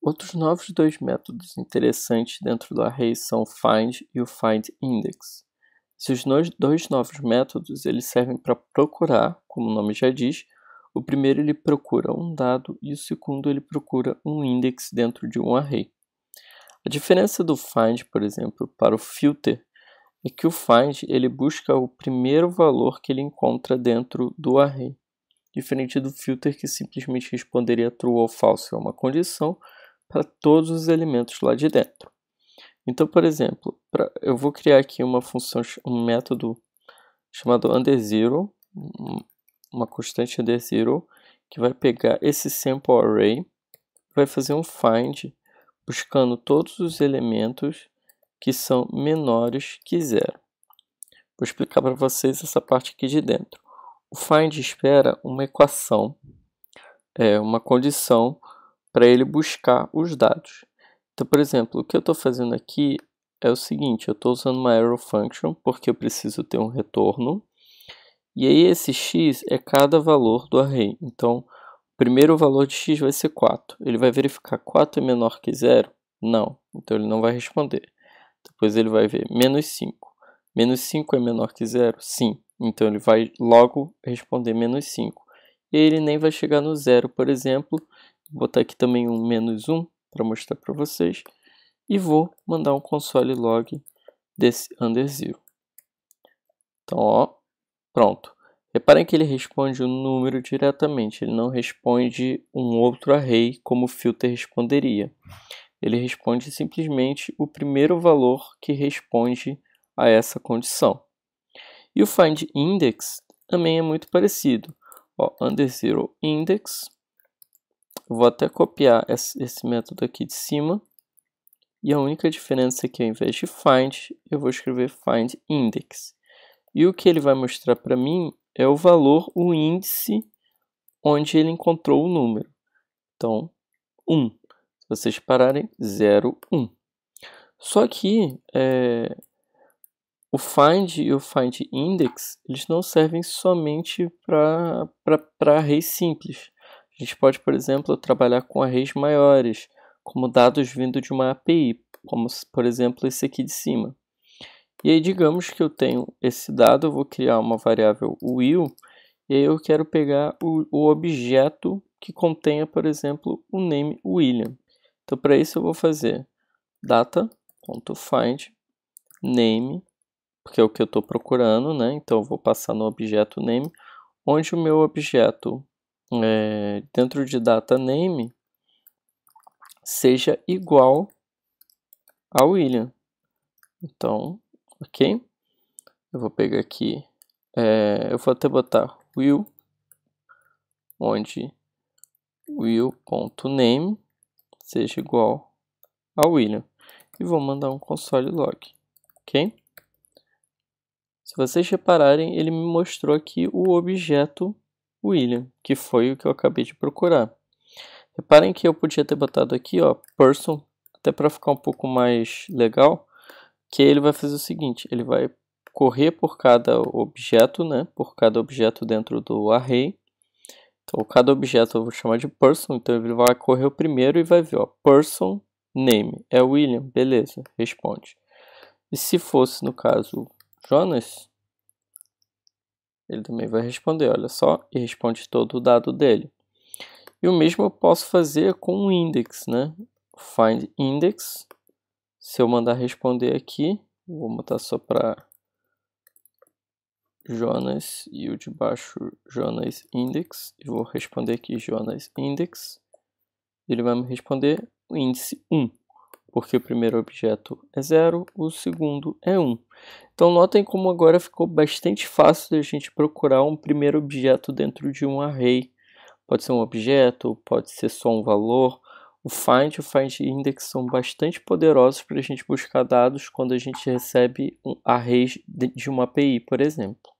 Outros novos dois métodos interessantes dentro do array são o find e o findIndex. Esses dois novos métodos eles servem para procurar, como o nome já diz, o primeiro ele procura um dado e o segundo ele procura um index dentro de um array. A diferença do find, por exemplo, para o filter é que o find ele busca o primeiro valor que ele encontra dentro do array, diferente do filter que simplesmente responderia true ou false a é uma condição para todos os elementos lá de dentro. Então, por exemplo, pra, eu vou criar aqui uma função, um método chamado underZero, uma constante underZero, que vai pegar esse sample array, vai fazer um find, buscando todos os elementos que são menores que zero. Vou explicar para vocês essa parte aqui de dentro. O find espera uma equação, é, uma condição para ele buscar os dados. Então, por exemplo, o que eu estou fazendo aqui é o seguinte, eu estou usando uma arrow function porque eu preciso ter um retorno. E aí esse x é cada valor do array. Então, primeiro o valor de x vai ser 4. Ele vai verificar 4 é menor que zero? Não. Então ele não vai responder. Depois ele vai ver menos 5. Menos 5 é menor que zero? Sim. Então ele vai logo responder menos 5. E ele nem vai chegar no zero, por exemplo, Vou botar aqui também um menos um para mostrar para vocês. E vou mandar um console log desse under zero. Então, ó, pronto. Reparem que ele responde um número diretamente, ele não responde um outro array como o filter responderia. Ele responde simplesmente o primeiro valor que responde a essa condição. E o find index também é muito parecido. Ó, under zero index, Vou até copiar esse método aqui de cima. E a única diferença é que ao invés de find, eu vou escrever find index. E o que ele vai mostrar para mim é o valor, o índice onde ele encontrou o número. Então, 1. Se vocês pararem, 0, 1. Só que é, o find e o find index eles não servem somente para arrays simples. A gente pode, por exemplo, trabalhar com arrays maiores, como dados vindo de uma API, como por exemplo esse aqui de cima. E aí digamos que eu tenho esse dado, eu vou criar uma variável will, e aí eu quero pegar o, o objeto que contenha, por exemplo, o name William. Então para isso eu vou fazer data.find name, porque é o que eu estou procurando, né? Então eu vou passar no objeto name, onde o meu objeto é, dentro de data name seja igual a William. Então, ok? Eu vou pegar aqui, é, eu vou até botar will, onde will.name seja igual a William. E vou mandar um console log, ok? Se vocês repararem, ele me mostrou aqui o objeto William, que foi o que eu acabei de procurar. Reparem que eu podia ter botado aqui, ó, person, até para ficar um pouco mais legal, que ele vai fazer o seguinte, ele vai correr por cada objeto, né, por cada objeto dentro do array. Então, cada objeto eu vou chamar de person, então ele vai correr o primeiro e vai ver, ó, person name, é William, beleza, responde. E se fosse, no caso, Jonas, ele também vai responder, olha só, e responde todo o dado dele. E o mesmo eu posso fazer com o index, né? Find index. Se eu mandar responder aqui, vou botar só para Jonas e o de baixo Jonas index. E vou responder aqui Jonas index. Ele vai me responder o índice 1, porque o primeiro objeto é 0, o segundo é 1. Então notem como agora ficou bastante fácil a gente procurar um primeiro objeto dentro de um array. Pode ser um objeto, pode ser só um valor. O find e o find index são bastante poderosos para a gente buscar dados quando a gente recebe um array de uma API, por exemplo.